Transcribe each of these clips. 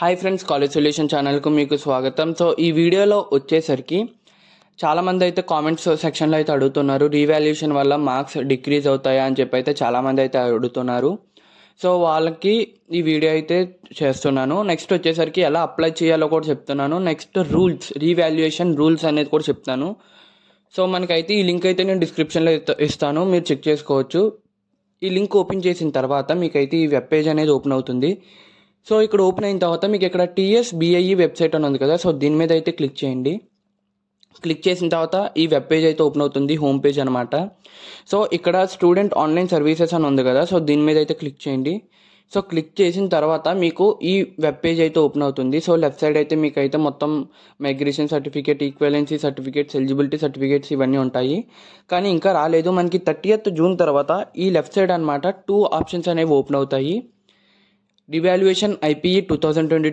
hi friends college solution ఛానల్కు మీకు స్వాగతం సో ఈ వీడియోలో వచ్చేసరికి చాలామంది అయితే కామెంట్స్ సెక్షన్లో అయితే అడుగుతున్నారు రీవాల్యూషన్ వల్ల మార్క్స్ డిక్రీజ్ అవుతాయా అని చెప్పి అయితే చాలామంది అయితే అడుగుతున్నారు సో వాళ్ళకి ఈ వీడియో అయితే చేస్తున్నాను నెక్స్ట్ వచ్చేసరికి ఎలా అప్లై చేయాలో కూడా చెప్తున్నాను నెక్స్ట్ రూల్స్ రీవాల్యుయేషన్ రూల్స్ అనేది కూడా చెప్తాను సో మనకైతే ఈ లింక్ అయితే నేను డిస్క్రిప్షన్లో ఇస్తాను మీరు చెక్ చేసుకోవచ్చు ఈ లింక్ ఓపెన్ చేసిన తర్వాత మీకైతే ఈ వెబ్ పేజ్ అనేది ఓపెన్ అవుతుంది సో ఇక్కడ ఓపెన్ అయిన తర్వాత మీకు ఇక్కడ టీఎస్ బిఐఈ వెబ్సైట్ అని ఉంది కదా సో దీని మీద అయితే క్లిక్ చేయండి క్లిక్ చేసిన తర్వాత ఈ వెబ్ పేజ్ అయితే ఓపెన్ అవుతుంది హోమ్ పేజ్ అనమాట సో ఇక్కడ స్టూడెంట్ ఆన్లైన్ సర్వీసెస్ అని ఉంది కదా సో దీని మీద అయితే క్లిక్ చేయండి సో క్లిక్ చేసిన తర్వాత మీకు ఈ వెబ్ పేజ్ అయితే ఓపెన్ అవుతుంది సో లెఫ్ట్ సైడ్ అయితే మీకు అయితే మొత్తం migration certificate equivalency certificates eligibility certificates ఇవన్నీ ఉంటాయి కానీ ఇంకా రాలేదు మనకి థర్టీ జూన్ తర్వాత ఈ లెఫ్ట్ సైడ్ అనమాట టూ ఆప్షన్స్ అనేవి ఓపెన్ అవుతాయి two two twenty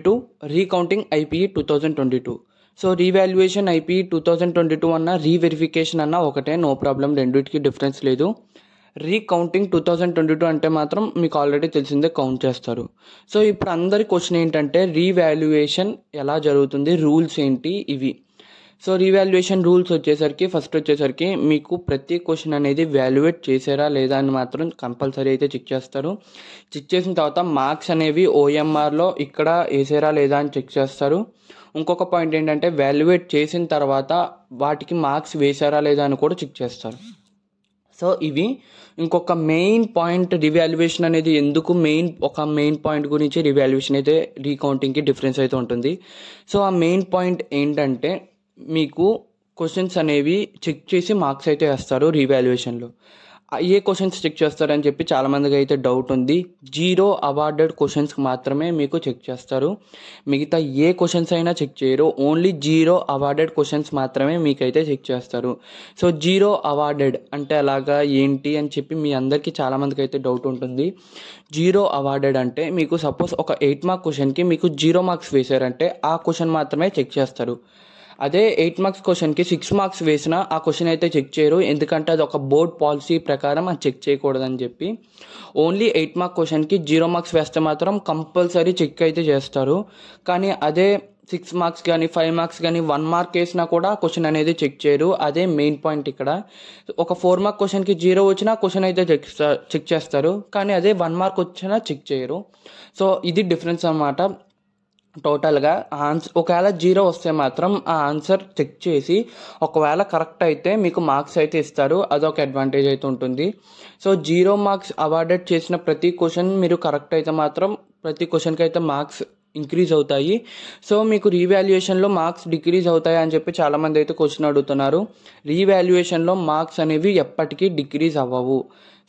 recounting IPE two thousand twenty two so revaluation IP two thousand twenty two అన్న రీవెరిఫికేషన్ అన్న ఒకటే నో ప్రాబ్లం రెండింటికి డిఫరెన్స్ లేదు recounting two thousand twenty two అంటే మాత్రం మీకు ఆల్రెడీ తెలిసిందే కౌంట్ చేస్తారు సో ఇప్పుడు అందరి క్వశ్చన్ ఏంటంటే రీవాల్యుయేషన్ ఎలా జరుగుతుంది రూల్స్ ఏంటి ఇవి సో రీవాల్యుయేషన్ రూల్స్ వచ్చేసరికి ఫస్ట్ వచ్చేసరికి మీకు ప్రతి క్వశ్చన్ అనేది వాల్యుయేట్ చేసారా లేదా అని మాత్రం కంపల్సరీ అయితే చెక్ చేస్తారు చెక్ చేసిన తర్వాత మార్క్స్ అనేవి ఓఎంఆర్లో ఇక్కడ వేసారా లేదా అని చెక్ చేస్తారు ఇంకొక పాయింట్ ఏంటంటే వాల్యుయేట్ చేసిన తర్వాత వాటికి మార్క్స్ వేసారా లేదా అని కూడా చెక్ చేస్తారు సో ఇవి ఇంకొక మెయిన్ పాయింట్ రివాల్యుయేషన్ అనేది ఎందుకు మెయిన్ ఒక మెయిన్ పాయింట్ గురించి రివాల్యుయేషన్ అయితే రీకౌంటింగ్కి డిఫరెన్స్ అయితే ఉంటుంది సో ఆ మెయిన్ పాయింట్ ఏంటంటే మీకు క్వశ్చన్స్ అనేవి చెక్ చేసి మార్క్స్ అయితే వేస్తారు రీవాల్యుయేషన్లో ఏ క్వశ్చన్స్ చెక్ చేస్తారని చెప్పి చాలామందికి అయితే డౌట్ ఉంది జీరో అవార్డెడ్ క్వశ్చన్స్కి మాత్రమే మీకు చెక్ చేస్తారు మిగతా ఏ క్వశ్చన్స్ అయినా చెక్ చేయరు ఓన్లీ జీరో అవార్డెడ్ క్వశ్చన్స్ మాత్రమే మీకైతే చెక్ చేస్తారు సో జీరో అవార్డెడ్ అంటే అలాగా ఏంటి అని చెప్పి మీ అందరికీ చాలామందికి అయితే డౌట్ ఉంటుంది జీరో అవార్డెడ్ అంటే మీకు సపోజ్ ఒక ఎయిట్ మార్క్ క్వశ్చన్కి మీకు జీరో మార్క్స్ వేశారంటే ఆ క్వశ్చన్ మాత్రమే చెక్ చేస్తారు అదే ఎయిట్ మార్క్స్ క్వశ్చన్కి సిక్స్ మార్క్స్ వేసినా ఆ క్వశ్చన్ అయితే చెక్ చేయరు ఎందుకంటే అది ఒక బోర్డ్ పాలసీ ప్రకారం అది చెక్ చేయకూడదని చెప్పి ఓన్లీ ఎయిట్ మార్క్ క్వశ్చన్కి జీరో మార్క్స్ వేస్తే మాత్రం కంపల్సరీ చెక్ అయితే చేస్తారు కానీ అదే సిక్స్ మార్క్స్ కానీ ఫైవ్ మార్క్స్ కానీ వన్ మార్క్ వేసినా కూడా క్వశ్చన్ అనేది చెక్ చేయరు అదే మెయిన్ పాయింట్ ఇక్కడ ఒక ఫోర్ మార్క్ క్వశ్చన్కి జీరో వచ్చినా క్వశ్చన్ అయితే చెక్ చెక్ చేస్తారు కానీ అదే వన్ మార్క్ వచ్చినా చెక్ చేయరు సో ఇది డిఫరెన్స్ అనమాట టోటల్గా ఆన్సర్ ఒకవేళ జీరో వస్తే మాత్రం ఆ ఆన్సర్ చెక్ చేసి ఒకవేళ కరెక్ట్ అయితే మీకు మార్క్స్ అయితే ఇస్తారు అదొక అడ్వాంటేజ్ అయితే ఉంటుంది సో జీరో మార్క్స్ అవార్డెడ్ చేసిన ప్రతి క్వశ్చన్ మీరు కరెక్ట్ అయితే మాత్రం ప్రతి క్వశ్చన్కి అయితే మార్క్స్ ఇంక్రీజ్ అవుతాయి సో మీకు రీవాల్యుయేషన్లో మార్క్స్ డిక్రీజ్ అవుతాయి అని చెప్పి చాలామంది అయితే క్వశ్చన్ అడుగుతున్నారు రీవాల్యుయేషన్లో మార్క్స్ అనేవి ఎప్పటికీ డిక్రీజ్ అవ్వవు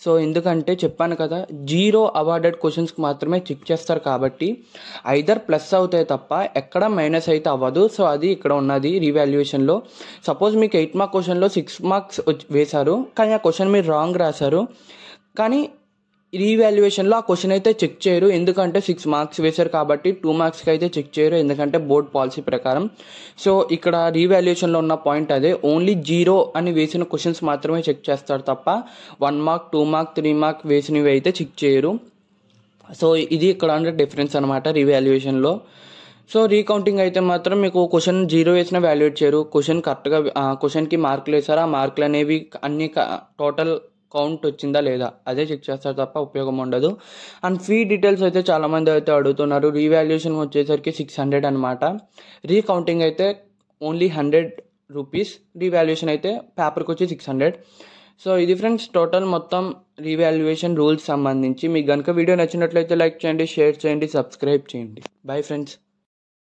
సో ఎందుకంటే చెప్పాను కదా జీరో అవార్డెడ్ క్వశ్చన్స్కి మాత్రమే చెక్ చేస్తారు కాబట్టి ఐదర్ ప్లస్ అవుతాయి తప్ప ఎక్కడ మైనస్ అయితే అవ్వదు సో అది ఇక్కడ ఉన్నది రీవాల్యుయేషన్లో సపోజ్ మీకు ఎయిట్ మార్క్ క్వశ్చన్లో సిక్స్ మార్క్స్ వేశారు కానీ ఆ క్వశ్చన్ మీరు రాంగ్ రాశారు కానీ రీవాల్యుయేషన్లో ఆ క్వశ్చన్ అయితే చెక్ చేయరు ఎందుకంటే సిక్స్ మార్క్స్ వేశారు కాబట్టి టూ మార్క్స్కి అయితే చెక్ చేయరు ఎందుకంటే బోర్డ్ పాలసీ ప్రకారం సో ఇక్కడ రీవాల్యుయేషన్లో ఉన్న పాయింట్ అదే ఓన్లీ జీరో అని వేసిన క్వశ్చన్స్ మాత్రమే చెక్ చేస్తారు తప్ప one mark two mark three mark వేసినవి అయితే చెక్ చేయరు సో ఇది ఇక్కడ అంటే డిఫరెన్స్ అనమాట రీవాల్యుయేషన్లో సో రీకౌంటింగ్ అయితే మాత్రం మీకు క్వశ్చన్ జీరో వేసిన వాల్యుయేట్ చేయరు క్వశ్చన్ కరెక్ట్గా క్వశ్చన్కి మార్కులు వేసారు ఆ మార్కులు అనేవి అన్ని టోటల్ కౌంట్ వచ్చిందా లేదా అదే చెక్ చేస్తారు తప్ప ఉపయోగం ఉండదు అండ్ ఫీ డీటెయిల్స్ అయితే చాలామంది అయితే అడుగుతున్నారు రీవాల్యుయేషన్ వచ్చేసరికి సిక్స్ హండ్రెడ్ అనమాట రీకౌంటింగ్ అయితే ఓన్లీ హండ్రెడ్ రూపీస్ రీవాల్యుయేషన్ అయితే పేపర్కి వచ్చి సిక్స్ హండ్రెడ్ సో ఇది ఫ్రెండ్స్ టోటల్ మొత్తం రీవాల్యుయేషన్ రూల్స్ సంబంధించి మీకు కనుక వీడియో నచ్చినట్లయితే లైక్ చేయండి షేర్ చేయండి సబ్స్క్రైబ్ చేయండి బై ఫ్రెండ్స్